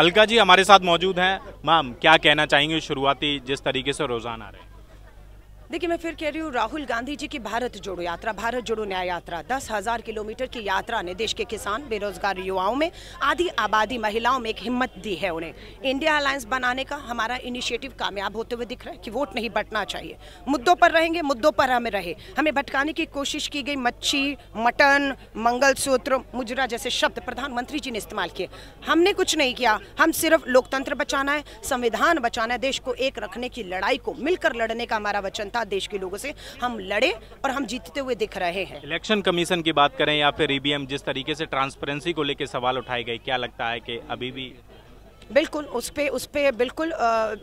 अलका जी हमारे साथ मौजूद हैं मैम क्या कहना चाहेंगे शुरुआती जिस तरीके से रोजाना रहे हैं देखिए मैं फिर कह रही हूँ राहुल गांधी जी की भारत जोड़ो यात्रा भारत जोड़ो न्याय यात्रा दस हजार किलोमीटर की यात्रा ने देश के किसान बेरोजगार युवाओं में आधी आबादी महिलाओं में एक हिम्मत दी है उन्हें इंडिया अलायंस बनाने का हमारा इनिशिएटिव कामयाब होते हुए दिख रहा है कि वोट नहीं बटना चाहिए मुद्दों पर रहेंगे मुद्दों पर हमें रहे हमें भटकाने की कोशिश की गई मच्छी मटन मंगलसूत्र मुजरा जैसे शब्द प्रधानमंत्री जी ने इस्तेमाल किए हमने कुछ नहीं किया हम सिर्फ लोकतंत्र बचाना है संविधान बचाना है देश को एक रखने की लड़ाई को मिलकर लड़ने का हमारा वचन था देश के लोगों से हम लड़े और हम जीतते हुए दिख रहे हैं इलेक्शन कमीशन की बात करें या फिर ईवीएम जिस तरीके से ट्रांसपेरेंसी को लेकर सवाल उठाए गए क्या लगता है कि अभी भी बिल्कुल उस पर उस पर बिल्कुल आ,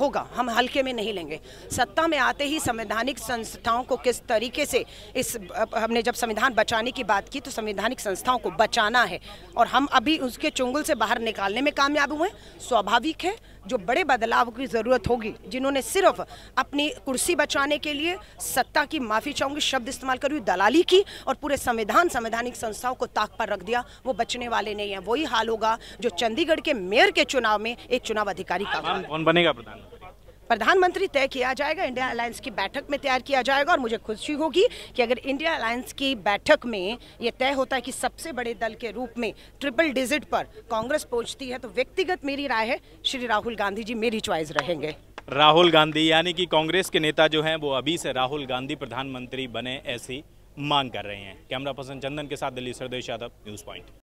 होगा हम हल्के में नहीं लेंगे सत्ता में आते ही संवैधानिक संस्थाओं को किस तरीके से इस हमने जब संविधान बचाने की बात की तो संवैधानिक संस्थाओं को बचाना है और हम अभी उसके चुंगल से बाहर निकालने में कामयाब हुए स्वाभाविक है जो बड़े बदलाव की ज़रूरत होगी जिन्होंने सिर्फ अपनी कुर्सी बचाने के लिए सत्ता की माफ़ी चाहूंगी शब्द इस्तेमाल करी दलाली की और पूरे संविधान संवैधानिक संस्थाओं को ताक पर रख दिया वो बचने वाले नहीं है वही हाल होगा जो चंडीगढ़ के मेयर के चुनाव में एक चुनाव अधिकारी का कौन बनेगा प्रधान प्रधानमंत्री तय किया जाएगा इंडिया अलायंस की बैठक में तैयार किया जाएगा और मुझे खुशी होगी कि अगर इंडिया अलायंस की बैठक में ये तय होता है कि सबसे बड़े दल के रूप में ट्रिपल डिजिट पर कांग्रेस पहुंचती है तो व्यक्तिगत मेरी राय है श्री राहुल गांधी जी मेरी च्वाइस रहेंगे राहुल गांधी यानी कि कांग्रेस के नेता जो हैं वो अभी से राहुल गांधी प्रधानमंत्री बने ऐसी मांग कर रहे हैं कैमरा पर्सन चंदन के साथ दिल्ली सरदेश यादव न्यूज पॉइंट